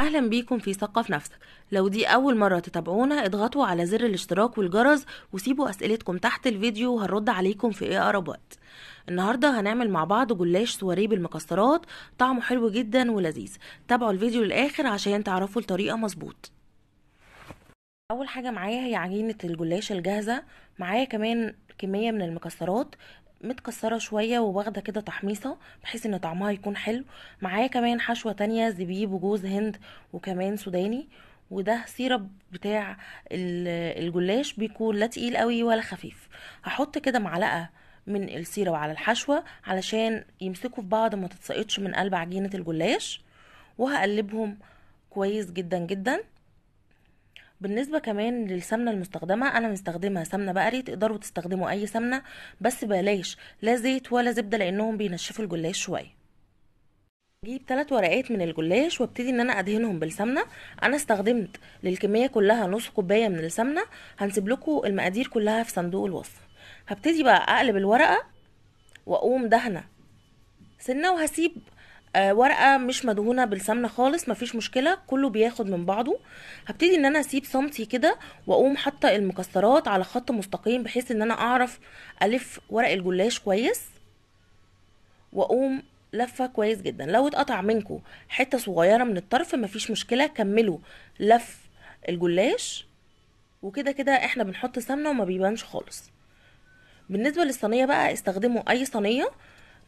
اهلا بيكم في ثقف نفسك لو دي اول مره تتابعونا اضغطوا على زر الاشتراك والجرس وسيبوا اسئلتكم تحت الفيديو وهنرد عليكم في ايه اقرب وقت النهارده هنعمل مع بعض جلاش سواري بالمكسرات طعمه حلو جدا ولذيذ تابعوا الفيديو للاخر عشان تعرفوا الطريقه مظبوط اول حاجه معايا هي عجينه الجلاش الجاهزه معايا كمان كميه من المكسرات متكسرة شوية وواخدة كده تحميصة بحيث ان طعمها يكون حلو معايا كمان حشوة تانية زبيب وجوز هند وكمان سوداني وده سيرب بتاع الجلاش بيكون لا تقيل قوي ولا خفيف هحط كده معلقة من السيرب على الحشوة علشان يمسكوا في بعض ما تتسقطش من قلب عجينة الجلاش وهقلبهم كويس جدا جدا بالنسبه كمان للسمنه المستخدمه انا مستخدمه سمنه بقري تقدروا تستخدموا اي سمنه بس بلاش لا زيت ولا زبده لانهم بينشفوا الجلاش شويه جيب ثلاث ورقات من الجلاش وابتدي ان انا ادهنهم بالسمنه انا استخدمت للكميه كلها نص كوبايه من السمنه هنسيب لكم المقادير كلها في صندوق الوصف هبتدي بقى اقلب الورقه واقوم دهنه سنه وهسيب آه، ورقه مش مدهونه بالسمنه خالص مفيش مشكله كله بياخد من بعضه هبتدي ان انا اسيب سمتي كده واقوم حاطه المكسرات على خط مستقيم بحيث ان انا اعرف الف ورق الجلاش كويس واقوم لفه كويس جدا لو اتقطع منكم حته صغيره من الطرف مفيش مشكله كملوا لف الجلاش وكده كده احنا بنحط سمنه وما بيبانش خالص بالنسبه للصينيه بقى استخدموا اي صينيه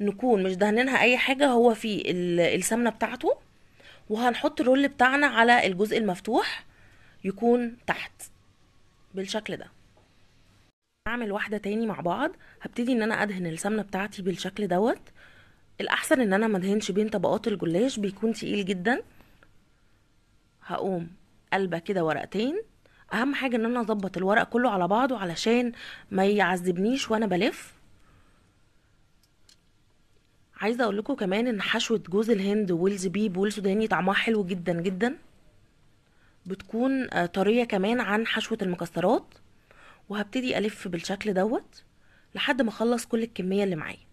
نكون مش دهنينها اي حاجه هو في السمنه بتاعته وهنحط الرول بتاعنا على الجزء المفتوح يكون تحت بالشكل ده هعمل واحده تاني مع بعض هبتدي ان انا ادهن السمنه بتاعتي بالشكل دوت الاحسن ان انا ما بين طبقات الجلاش بيكون تقيل جدا هقوم قلبه كده ورقتين اهم حاجه ان انا اظبط الورق كله على بعضه علشان ما يعذبنيش وانا بلف عايزه اقول لكم كمان ان حشوه جوز الهند والزبيب والسوداني طعمها حلو جدا جدا بتكون آه، طريه كمان عن حشوه المكسرات وهبتدي الف بالشكل دوت لحد ما اخلص كل الكميه اللي معايا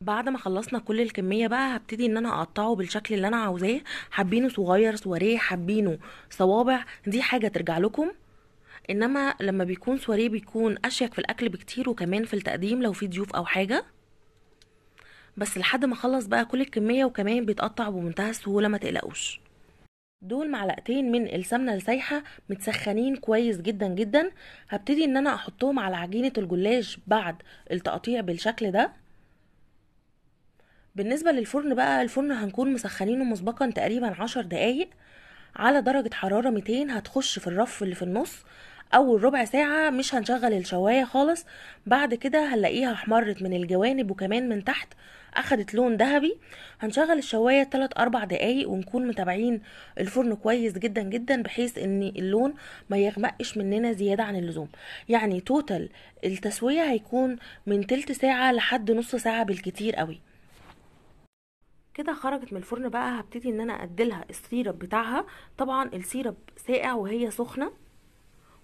بعد ما خلصنا كل الكمية بقى هبتدي ان انا اقطعه بالشكل اللي انا عاوزاه حابينه صغير سواريه حابينه صوابع دي حاجة ترجع لكم انما لما بيكون سواريه بيكون اشيك في الاكل بكتير وكمان في التقديم لو في ضيوف او حاجة بس لحد ما اخلص بقى كل الكميه وكمان بيتقطع بمنتهى السهوله ما تقلقوش دول معلقتين من السمنه السايحه متسخنين كويس جدا جدا هبتدي ان انا احطهم على عجينه الجلاش بعد التقطيع بالشكل ده بالنسبه للفرن بقى الفرن هنكون مسخنينه مسبقا تقريبا عشر دقايق على درجه حراره 200 هتخش في الرف اللي في النص اول ربع ساعه مش هنشغل الشوايه خالص بعد كده هنلاقيها احمرت من الجوانب وكمان من تحت اخدت لون ذهبي هنشغل الشوايه 3 4 دقايق ونكون متابعين الفرن كويس جدا جدا بحيث ان اللون ما يغمقش مننا زياده عن اللزوم يعني توتال التسويه هيكون من تلت ساعه لحد نص ساعه بالكتير قوي كده خرجت من الفرن بقى هبتدي ان انا اقدلها السيرب بتاعها طبعا السيرب ساقع وهي سخنه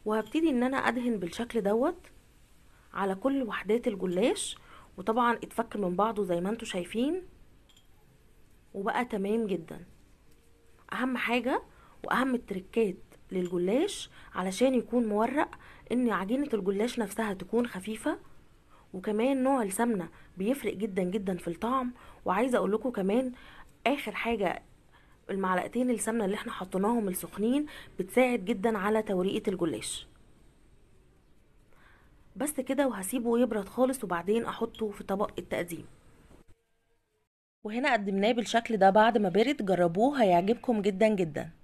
وهبتدي ان انا ادهن بالشكل دوت على كل وحدات الجلاش وطبعا اتفك من بعضه زي ما انتوا شايفين وبقى تمام جدا اهم حاجة واهم التركات للجلاش علشان يكون مورق ان عجينة الجلاش نفسها تكون خفيفة وكمان نوع السمنة بيفرق جدا جدا في الطعم وعايزة اقول لكم كمان اخر حاجة المعلقتين السمنه اللي احنا حطيناهم السخنين بتساعد جدا على توريقه الجلاش بس كده وهسيبه يبرد خالص وبعدين احطه في طبق التقديم وهنا قدمناه بالشكل ده بعد ما برد جربوه هيعجبكم جدا جدا